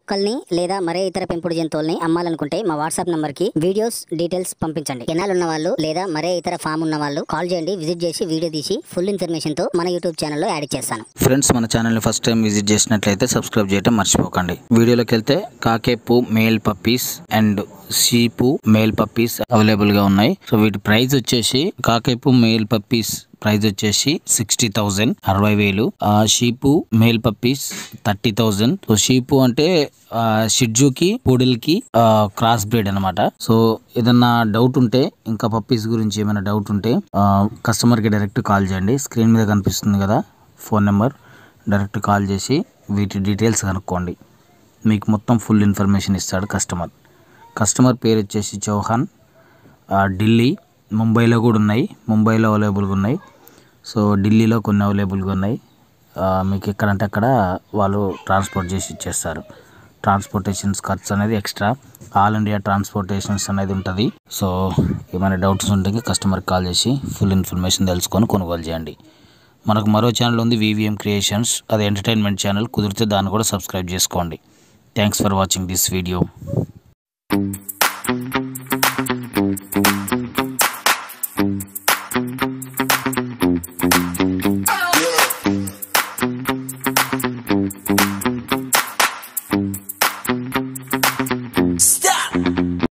కుక్కల్ని లేదా మరే ఇతర పెంపుడు జంతువుల్ని అమ్మాలనుకుంటే మా వాట్సాప్ నంబర్ కి వీడియోస్ డీటెయిల్స్ పంపించండి కెనాల్ ఉన్న వాళ్ళు లేదా మరే ఇతర ఫామ్ ఉన్న వాళ్ళు కాల్ చేయండి విజిట్ చేసి వీడియో తీసి ఫుల్ ఇన్ఫర్మేషన్ తో మన యూట్యూబ్ ఛానల్లో యాడ్ చేస్తాను ఫ్రెండ్స్ మన ఛానల్ ఫస్ట్ టైం విజిట్ చేసినట్లయితే సబ్స్క్రైబ్ చేయడం మర్చిపోకండి వీడియోలోకి వెళ్తే cockapoo male puppies and shihpoo male puppies available గా ఉన్నాయి సో వీటి ప్రైస్ వచ్చేసి కాకేపు మేల్ పప్పీస్ ప్రైస్ వచ్చేసి సిక్స్టీ థౌజండ్ అరవై వేలు ఆ shihpoo male puppies thirty thousand so shihpoo అంటే షిడ్జుకి పూడిల్కి క్రాస్ బ్రీడ్ అనమాట సో ఏదన్నా డౌట్ ఉంటే ఇంకా పప్పీస్ గురించి ఏమైనా డౌట్ ఉంటే కస్టమర్కి డైరెక్ట్ కాల్ చేయండి స్క్రీన్ మీద కనిపిస్తుంది కదా ఫోన్ నెంబర్ డైరెక్ట్ కాల్ చేసి వీటి డీటెయిల్స్ కనుక్కోండి మీకు మొత్తం ఫుల్ ఇన్ఫర్మేషన్ ఇస్తాడు కస్టమర్ కస్టమర్ పేరు వచ్చేసి చౌహాన్ ఢిల్లీ ముంబైలో కూడా ఉన్నాయి ముంబైలో అవైలబుల్గా ఉన్నాయి సో ఢిల్లీలో కొన్ని అవైలబుల్గా ఉన్నాయి మీకు ఎక్కడంటే అక్కడ వాళ్ళు ట్రాన్స్పోర్ట్ చేసి ఇచ్చేస్తారు ట్రాన్స్పోర్టేషన్స్ ఖర్చు అనేది ఎక్స్ట్రా ఆల్ ఇండియా ట్రాన్స్పోర్టేషన్స్ అనేది ఉంటుంది సో ఏమైనా డౌట్స్ ఉంటే కస్టమర్కి కాల్ చేసి ఫుల్ ఇన్ఫర్మేషన్ తెలుసుకొని కొనుగోలు చేయండి మనకు మరో ఛానల్ ఉంది వివిఎం క్రియేషన్స్ అది ఎంటర్టైన్మెంట్ ఛానల్ కుదిరితే దాన్ని కూడా సబ్స్క్రైబ్ చేసుకోండి thanks for watching this video